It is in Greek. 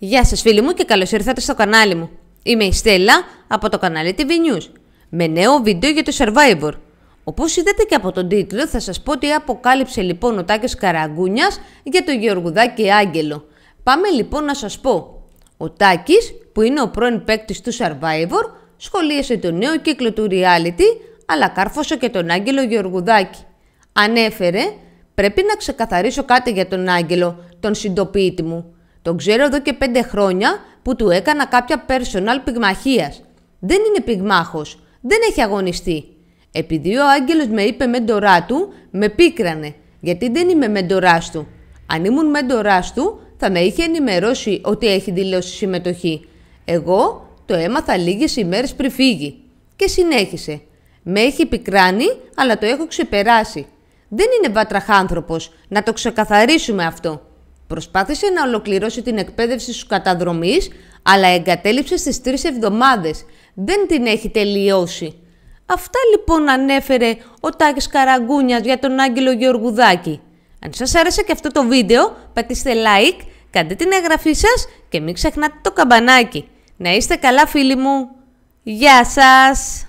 Γεια σας φίλοι μου και καλώς ήρθατε στο κανάλι μου. Είμαι η Στέλλα από το κανάλι TV News με νέο βίντεο για το Survivor. Όπως είδατε και από τον τίτλο θα σας πω ότι αποκάλυψε λοιπόν ο Τάκης Καραγκούνιας για το Γεωργουδάκη Άγγελο. Πάμε λοιπόν να σας πω. Ο Τάκης που είναι ο πρώην παίκτης του Survivor σχολίασε το νέο κύκλο του reality αλλά κάρφωσε και τον Άγγελο Γεωργουδάκη. Ανέφερε πρέπει να ξεκαθαρίσω κάτι για τον Άγγελο, τον συντοποιήτη μου. Τον ξέρω εδώ και πέντε χρόνια που του έκανα κάποια personal πυγμαχίας. Δεν είναι πυγμάχος, Δεν έχει αγωνιστεί. Επειδή ο Άγγελος με είπε μέντορά του, με πίκρανε. Γιατί δεν είμαι μέντοράς του. Αν ήμουν μέντοράς του, θα με είχε ενημερώσει ότι έχει δηλώσει συμμετοχή. Εγώ το έμαθα λίγες ημέρες πριν φύγει. Και συνέχισε. Με έχει πικράνει, αλλά το έχω ξεπεράσει. Δεν είναι βατραχάνθρωπος. Να το ξεκαθαρίσουμε αυτό. Προσπάθησε να ολοκληρώσει την εκπαίδευση σου καταδρομή, αλλά εγκατέλειψε στις τρεις εβδομάδες. Δεν την έχει τελειώσει. Αυτά λοιπόν ανέφερε ο Τάκης Καραγκούνιας για τον Άγγελο Γεωργουδάκη. Αν σας άρεσε και αυτό το βίντεο, πατήστε like, κάντε την εγγραφή σας και μην ξεχνάτε το καμπανάκι. Να είστε καλά φίλοι μου. Γεια σας!